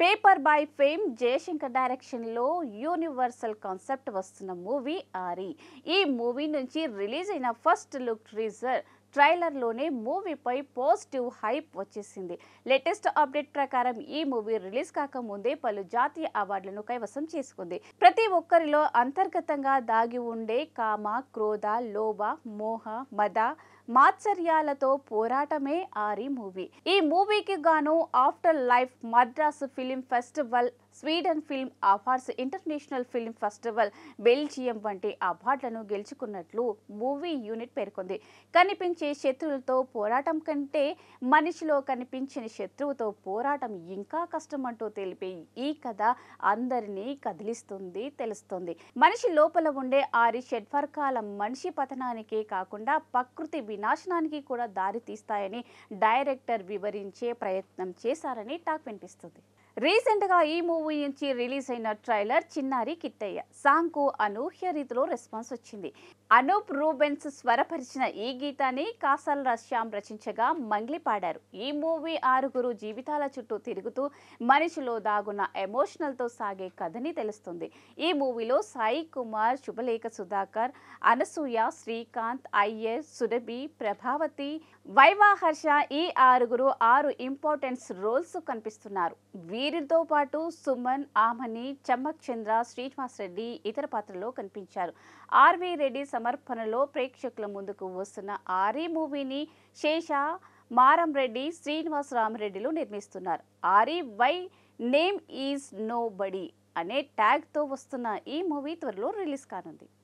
paper by fame Jayashankar డైరెక్షన్లో universal concept వస్తున్న movie ఆరి ఈ మూవీ నుంచి రిలీజ్ అయిన ఫస్ట్ లుక్ రీజర్ ట్రైలర్లోనే మూవీపై పాజిటివ్ హైప్ వచ్చేసింది లేటెస్ట్ అప్డేట్ ప్రకారం ఈ మూవీ రిలీజ్ కాకముందే పలు జాతీయ అవార్డులను కైవసం చేసుకుంది ప్రతి ఒక్కరిలో అంతర్గతంగా దాగి ఉండే కామ క్రోధ లోభ మోహ మద మాత్సర్యాలతో పోరాటమే ఆరి మూవీ ఈ మూవీకి గాను after life Madras film festival Sweden film awards international film festival Belgium వంటి అవార్డులను గెలుచుకున్నట్లు మూవీ యూనిట్ పేర్కొంది కనిపించే శత్రువులతో పోరాటం కంటే మనిషిలో కనిపించిన శత్రువుతో పోరాటం ఇంకా కష్టమంటూ తెలిపే ఈ కథ అందరినీ కదిలిస్తుంది తెలుస్తుంది మనిషి లోపల ఉండే ఆరి షడ్వర్కాల మనిషి పతనానికే కాకుండా ప్రకృతి వినాశనానికి కూడా దారితీస్తాయని డైరెక్టర్ వివరించే ప్రయత్నం చేశారని టాక్ వినిపిస్తుంది రీసెంట్గా ఈ మూవీ నుంచి రిలీజ్ అయిన ట్రైలర్ చిన్నారి కిట్టయ్య సాంగ్కు అనూహ్య రీతిలో రెస్పాన్స్ వచ్చింది అనూప్ రూబెన్స్ స్వరపరిచిన ఈ గీతాన్ని కాసల్ శ్యామ్ రచించగా మంగ్లి పాడారు ఈ మూవీ ఆరుగురు జీవితాల చుట్టూ తిరుగుతూ మనిషిలో దాగున్న ఎమోషనల్తో సాగే కథని తెలుస్తుంది ఈ మూవీలో సాయి కుమార్ శుభలేఖ సుధాకర్ అనసూయ శ్రీకాంత్ అయ్యర్ సురభి ప్రభావతి వైవాహర్ష ఈ ఆరుగురు ఆరు ఇంపార్టెన్స్ రోల్స్ కనిపిస్తున్నారు వీ వీరితో పాటు సుమన్ ఆమని చమ్మక్ చంద్ర శ్రీనివాస్ రెడ్డి ఇతర పాత్రలో కనిపించారు ఆర్వి రెడ్డి సమర్పణలో ప్రేక్షకుల ముందుకు వస్తున్న ఆరి మూవీని శేష మారం రెడ్డి శ్రీనివాస్ రామరెడ్డిలు నిర్మిస్తున్నారు Aari my name is nobody అనే ట్యాగ్తో వస్తున్న ఈ మూవీ త్వరలో రిలీజ్ కానుంది